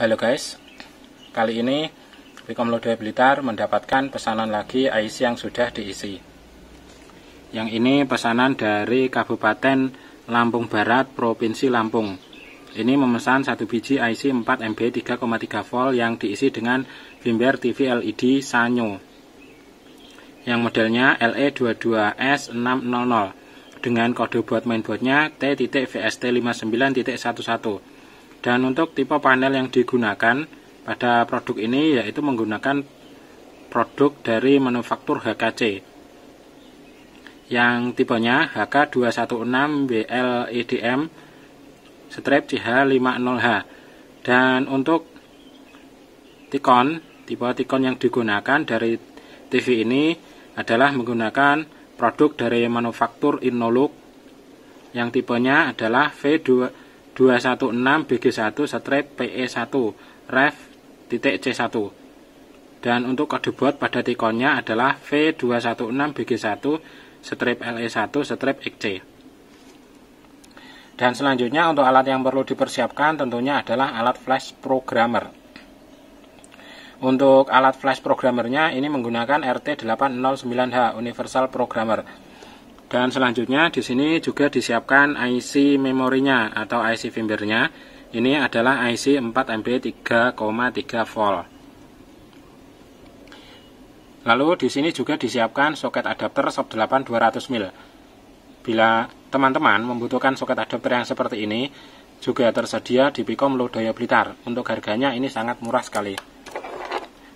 Halo guys, kali ini Vicom Lodoy Blitar mendapatkan pesanan lagi IC yang sudah diisi. Yang ini pesanan dari Kabupaten Lampung Barat, Provinsi Lampung. Ini memesan satu biji IC 4 MB 3,3 volt yang diisi dengan firmware TV LED Sanyo. Yang modelnya LE22S600 dengan kode buat mainboardnya T.VST59.11 dan untuk tipe panel yang digunakan pada produk ini yaitu menggunakan produk dari manufaktur HKC yang tipenya HK216BLEDM strip CH50H dan untuk tikon tipe tikon yang digunakan dari TV ini adalah menggunakan produk dari manufaktur Innolux yang tipenya adalah V2 216 BG1 strip PE1 ref titik C1 dan untuk kode baud pada tikonnya adalah V216 BG1 strip LE1 strip XC dan selanjutnya untuk alat yang perlu dipersiapkan tentunya adalah alat flash programmer untuk alat flash programmernya ini menggunakan RT809H Universal Programmer dan selanjutnya di sini juga disiapkan IC memorinya atau IC firmware-nya. Ini adalah IC 4 mp 3,3 volt. Lalu di sini juga disiapkan soket adapter SOP 8 200 mil. Bila teman-teman membutuhkan soket adapter yang seperti ini, juga tersedia di Pikom Lodaya Blitar. Untuk harganya ini sangat murah sekali.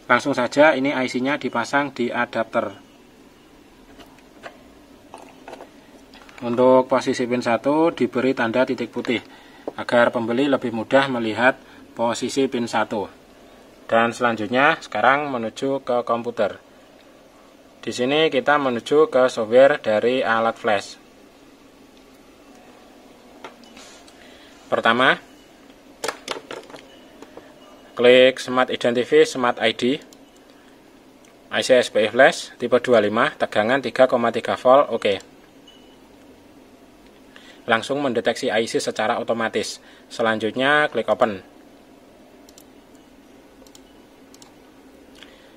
Langsung saja ini IC-nya dipasang di adapter. Untuk posisi pin 1 diberi tanda titik putih agar pembeli lebih mudah melihat posisi pin 1. Dan selanjutnya sekarang menuju ke komputer. Di sini kita menuju ke software dari alat flash. Pertama, klik Smart IDentify Smart ID IC SPI Flash tipe 25 tegangan 3,3 volt oke okay langsung mendeteksi IC secara otomatis. Selanjutnya, klik Open.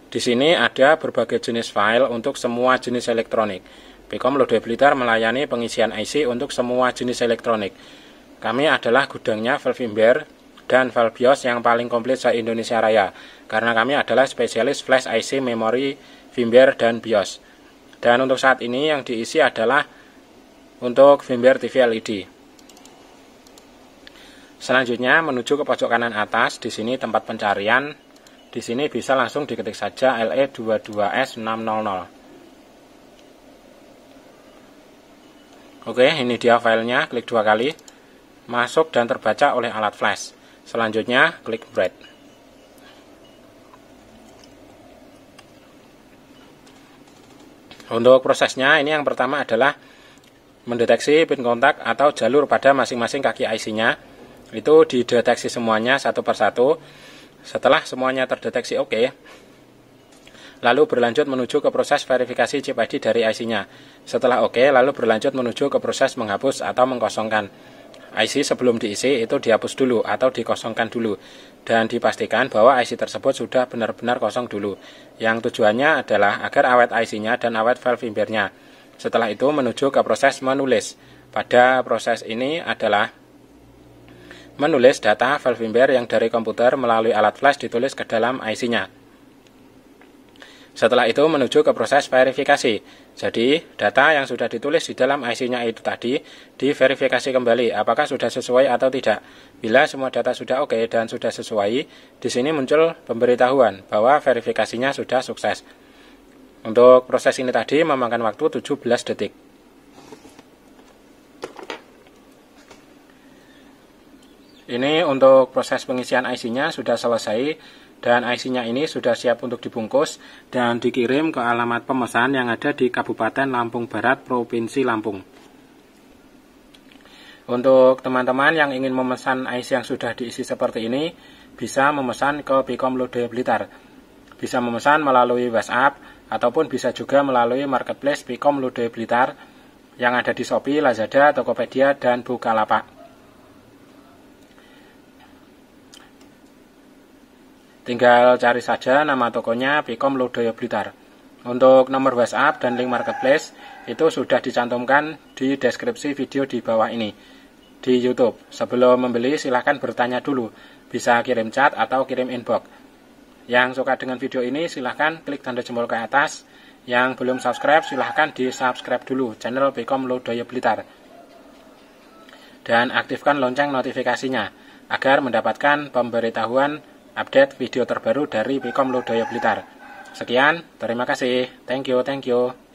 Di sini ada berbagai jenis file untuk semua jenis elektronik. Becom Lode Blitar melayani pengisian IC untuk semua jenis elektronik. Kami adalah gudangnya firmware dan file BIOS yang paling komplit se-Indonesia Raya, karena kami adalah spesialis flash IC memory firmware, dan BIOS. Dan untuk saat ini yang diisi adalah untuk firmware TV LED. Selanjutnya menuju ke pojok kanan atas, di sini tempat pencarian, di sini bisa langsung diketik saja LE22S600. Oke, ini dia filenya, klik dua kali, masuk dan terbaca oleh alat flash. Selanjutnya, klik Bread. Untuk prosesnya, ini yang pertama adalah mendeteksi pin kontak atau jalur pada masing-masing kaki IC-nya. Itu dideteksi semuanya satu persatu. Setelah semuanya terdeteksi oke, okay, lalu berlanjut menuju ke proses verifikasi chip ID dari IC-nya. Setelah oke, okay, lalu berlanjut menuju ke proses menghapus atau mengkosongkan. IC sebelum diisi itu dihapus dulu atau dikosongkan dulu dan dipastikan bahwa IC tersebut sudah benar-benar kosong dulu yang tujuannya adalah agar awet IC-nya dan awet file firmware-nya. Setelah itu menuju ke proses menulis. Pada proses ini adalah menulis data file firmware yang dari komputer melalui alat flash ditulis ke dalam IC-nya. Setelah itu menuju ke proses verifikasi. Jadi, data yang sudah ditulis di dalam IC-nya itu tadi diverifikasi kembali apakah sudah sesuai atau tidak. Bila semua data sudah oke dan sudah sesuai, di sini muncul pemberitahuan bahwa verifikasinya sudah sukses. Untuk proses ini tadi memakan waktu 17 detik. Ini untuk proses pengisian IC-nya sudah selesai dan IC-nya ini sudah siap untuk dibungkus dan dikirim ke alamat pemesan yang ada di Kabupaten Lampung Barat, Provinsi Lampung. Untuk teman-teman yang ingin memesan IC yang sudah diisi seperti ini, bisa memesan ke Bicom Lode Blitar. Bisa memesan melalui WhatsApp ataupun bisa juga melalui marketplace Pikom Ludoy Blitar yang ada di Shopee, Lazada, Tokopedia, dan Bukalapak. Tinggal cari saja nama tokonya Pikom Ludoyo Blitar. Untuk nomor WhatsApp dan link marketplace itu sudah dicantumkan di deskripsi video di bawah ini di YouTube. Sebelum membeli silahkan bertanya dulu, bisa kirim chat atau kirim inbox. Yang suka dengan video ini silahkan klik tanda jempol ke atas. Yang belum subscribe silahkan di subscribe dulu channel Bekom Lodoyo Blitar. Dan aktifkan lonceng notifikasinya agar mendapatkan pemberitahuan update video terbaru dari Bekom Lodoyo Blitar. Sekian, terima kasih. Thank you, thank you.